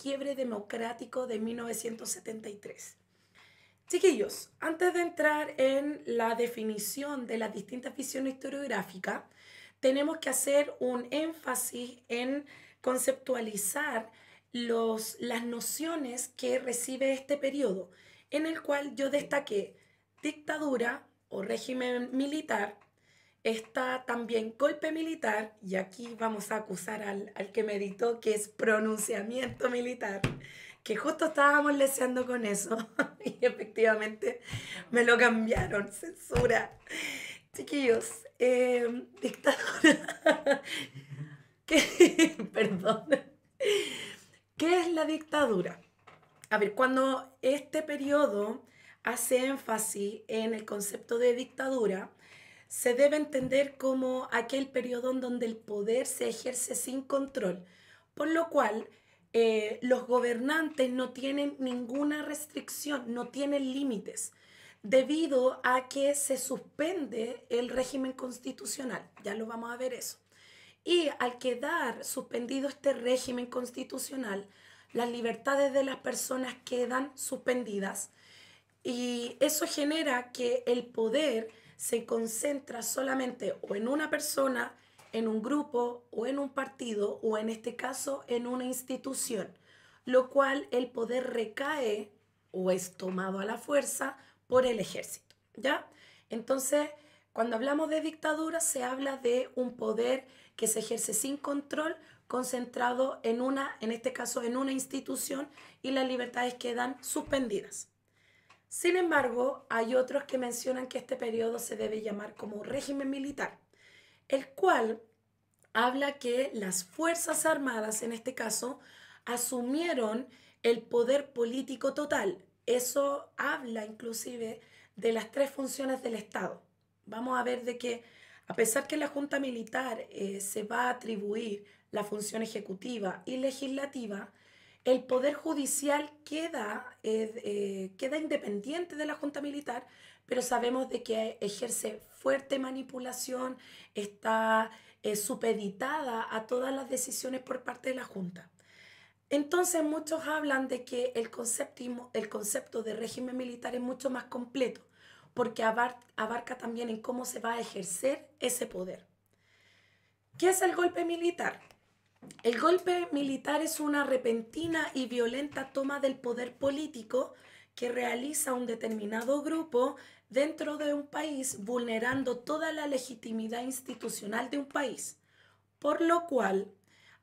quiebre democrático de 1973. Chiquillos, antes de entrar en la definición de las distintas visiones historiográficas, tenemos que hacer un énfasis en conceptualizar los, las nociones que recibe este periodo, en el cual yo destaqué dictadura o régimen militar, Está también golpe militar, y aquí vamos a acusar al, al que dictó que es pronunciamiento militar, que justo estábamos leseando con eso, y efectivamente me lo cambiaron, censura. Chiquillos, eh, dictadura. Perdón. ¿Qué es la dictadura? A ver, cuando este periodo hace énfasis en el concepto de dictadura, se debe entender como aquel periodo en donde el poder se ejerce sin control, por lo cual eh, los gobernantes no tienen ninguna restricción, no tienen límites, debido a que se suspende el régimen constitucional. Ya lo vamos a ver eso. Y al quedar suspendido este régimen constitucional, las libertades de las personas quedan suspendidas y eso genera que el poder se concentra solamente o en una persona, en un grupo o en un partido o en este caso en una institución, lo cual el poder recae o es tomado a la fuerza por el ejército, ¿ya? Entonces, cuando hablamos de dictadura se habla de un poder que se ejerce sin control, concentrado en una, en este caso en una institución y las libertades quedan suspendidas. Sin embargo, hay otros que mencionan que este periodo se debe llamar como régimen militar, el cual habla que las Fuerzas Armadas, en este caso, asumieron el poder político total. Eso habla inclusive de las tres funciones del Estado. Vamos a ver de que, a pesar que la Junta Militar eh, se va a atribuir la función ejecutiva y legislativa, el Poder Judicial queda, eh, eh, queda independiente de la Junta Militar, pero sabemos de que ejerce fuerte manipulación, está eh, supeditada a todas las decisiones por parte de la Junta. Entonces muchos hablan de que el, concepto, el concepto de régimen militar es mucho más completo, porque abarca también en cómo se va a ejercer ese poder. ¿Qué es el golpe militar? El golpe militar es una repentina y violenta toma del poder político que realiza un determinado grupo dentro de un país vulnerando toda la legitimidad institucional de un país, por lo cual,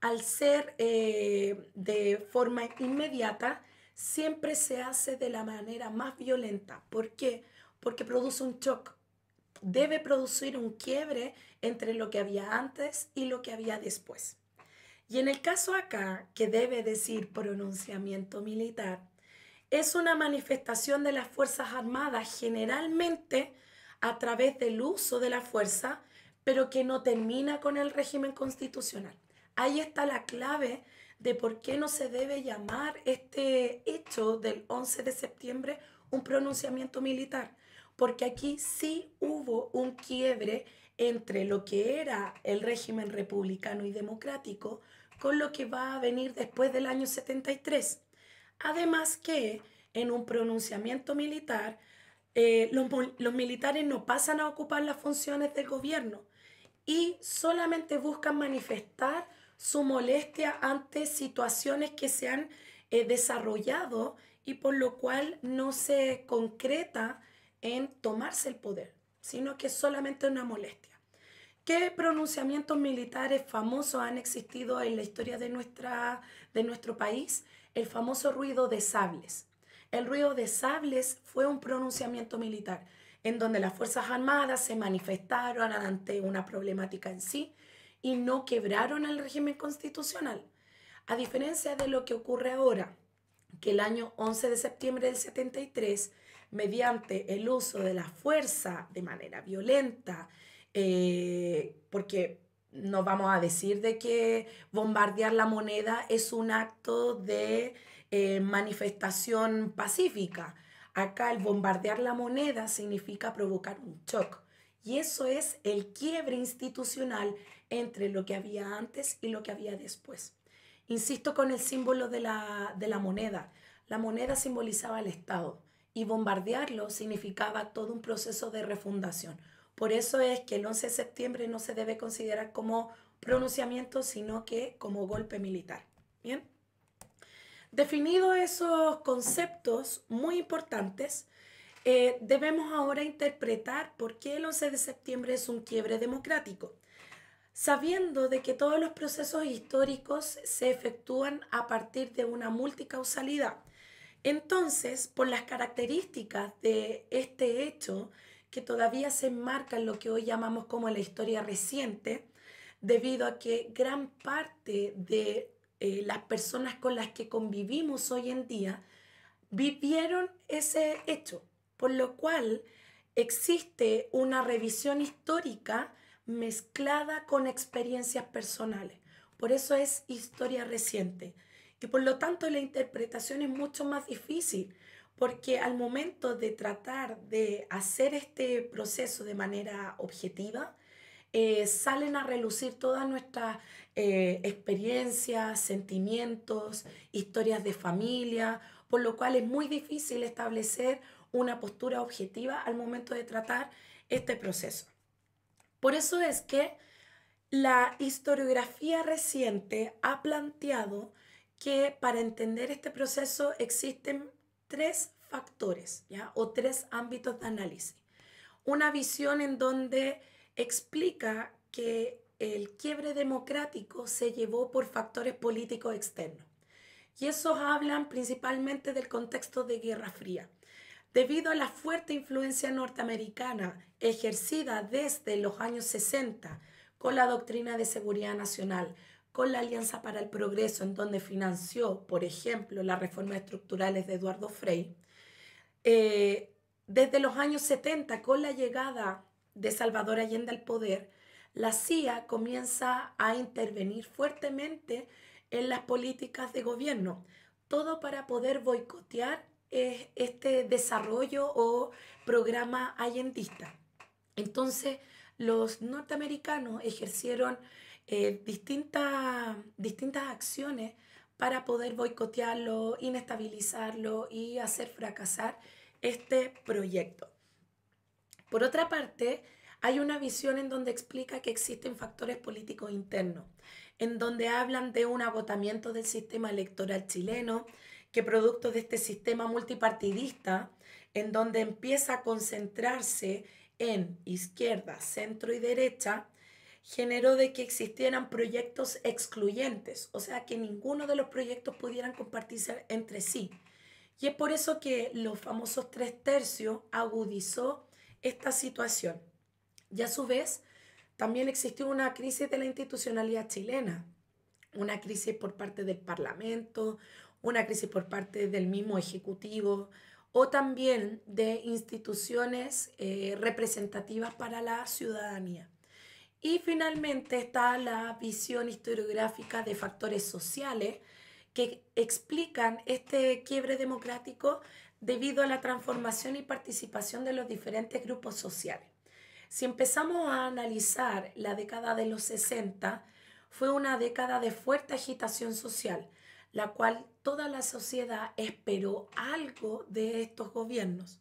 al ser eh, de forma inmediata, siempre se hace de la manera más violenta. ¿Por qué? Porque produce un shock, debe producir un quiebre entre lo que había antes y lo que había después. Y en el caso acá, que debe decir pronunciamiento militar, es una manifestación de las Fuerzas Armadas generalmente a través del uso de la fuerza, pero que no termina con el régimen constitucional. Ahí está la clave de por qué no se debe llamar este hecho del 11 de septiembre un pronunciamiento militar, porque aquí sí hubo un quiebre entre lo que era el régimen republicano y democrático con lo que va a venir después del año 73. Además que en un pronunciamiento militar, eh, los, militares no pasan a ocupar las funciones del gobierno y solamente buscan manifestar su molestia ante situaciones que se han eh, desarrollado y por lo cual no se concreta en tomarse el poder, sino que es solamente una molestia. ¿Qué pronunciamientos militares famosos han existido en la historia de, nuestra, de nuestro país? El famoso ruido de sables. El ruido de sables fue un pronunciamiento militar en donde las Fuerzas Armadas se manifestaron ante una problemática en sí y no quebraron el régimen constitucional. A diferencia de lo que ocurre ahora, que el año 11 de septiembre del 73, mediante el uso de la fuerza de manera violenta, eh, porque no vamos a decir de que bombardear la moneda es un acto de eh, manifestación pacífica. Acá el bombardear la moneda significa provocar un shock. Y eso es el quiebre institucional entre lo que había antes y lo que había después. Insisto con el símbolo de la, moneda. La moneda simbolizaba el Estado y bombardearlo significaba todo un proceso de refundación. Por eso es que el 11 de septiembre no se debe considerar como pronunciamiento, sino que como golpe militar. Bien. Definidos esos conceptos muy importantes, eh, debemos ahora interpretar por qué el 11 de septiembre es un quiebre democrático sabiendo de que todos los procesos históricos se efectúan a partir de una multicausalidad. Entonces, por las características de este hecho, que todavía se enmarca en lo que hoy llamamos como la historia reciente, debido a que gran parte de eh, las personas con las que convivimos hoy en día vivieron ese hecho, por lo cual existe una revisión histórica mezclada con experiencias personales. Por eso es historia reciente. Y por lo tanto la interpretación es mucho más difícil, porque al momento de tratar de hacer este proceso de manera objetiva, eh, salen a relucir todas nuestras eh, experiencias, sentimientos, historias de familia, por lo cual es muy difícil establecer una postura objetiva al momento de tratar este proceso. Por eso es que la historiografía reciente ha planteado que para entender este proceso existen tres factores ¿ya? o tres ámbitos de análisis. Una visión en donde explica que el quiebre democrático se llevó por factores políticos externos. Y esos hablan principalmente del contexto de Guerra Fría. Debido a la fuerte influencia norteamericana ejercida desde los años 60 con la doctrina de seguridad nacional, con la Alianza para el Progreso, en donde financió, por ejemplo, las reformas estructurales de Eduardo Frey, eh, desde los años 70, con la llegada de Salvador Allende al poder, la CIA comienza a intervenir fuertemente en las políticas de gobierno, todo para poder boicotear es este desarrollo o programa allendista. Entonces, los norteamericanos ejercieron eh, distintas, distintas acciones para poder boicotearlo, inestabilizarlo y hacer fracasar este proyecto. Por otra parte, hay una visión en donde explica que existen factores políticos internos, en donde hablan de un agotamiento del sistema electoral chileno, que producto de este sistema multipartidista, en donde empieza a concentrarse en izquierda, centro y derecha, generó de que existieran proyectos excluyentes, o sea, que ninguno de los proyectos pudieran compartirse entre sí. Y es por eso que los famosos tres tercios agudizó esta situación. Y a su vez, también existió una crisis de la institucionalidad chilena, una crisis por parte del Parlamento, una crisis por parte del mismo Ejecutivo o también de instituciones eh, representativas para la ciudadanía. Y finalmente está la visión historiográfica de factores sociales que explican este quiebre democrático debido a la transformación y participación de los diferentes grupos sociales. Si empezamos a analizar la década de los 60, fue una década de fuerte agitación social, la cual toda la sociedad esperó algo de estos gobiernos.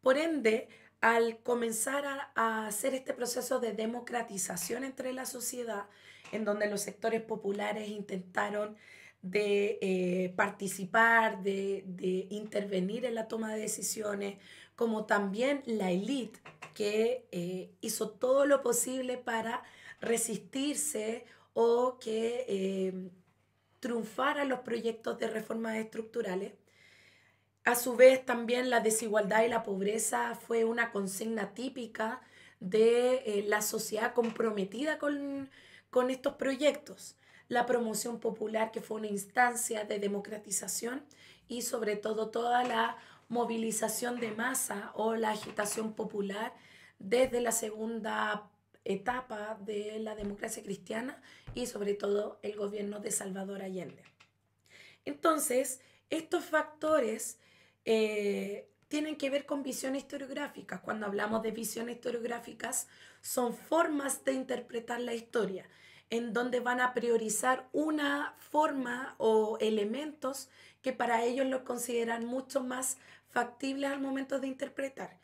Por ende, al comenzar a, hacer este proceso de democratización entre la sociedad, en donde los sectores populares intentaron de eh, participar, de, intervenir en la toma de decisiones, como también la élite que eh, hizo todo lo posible para resistirse o que eh, a los proyectos de reformas estructurales. A su vez, también la desigualdad y la pobreza fue una consigna típica de eh, la sociedad comprometida con, con estos proyectos. La promoción popular, que fue una instancia de democratización y sobre todo toda la movilización de masa o la agitación popular desde la segunda etapa de la democracia cristiana y sobre todo el gobierno de Salvador Allende. Entonces, estos factores eh, tienen que ver con visiones historiográficas. Cuando hablamos de visiones historiográficas, son formas de interpretar la historia, en donde van a priorizar una forma o elementos que para ellos lo consideran mucho más factibles al momento de interpretar.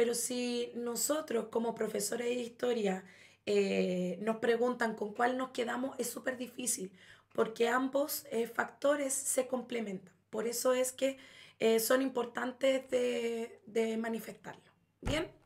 Pero si nosotros como profesores de historia eh, nos preguntan con cuál nos quedamos, es súper difícil, porque ambos eh, factores se complementan. Por eso es que eh, son importantes de, de manifestarlo. ¿Bien?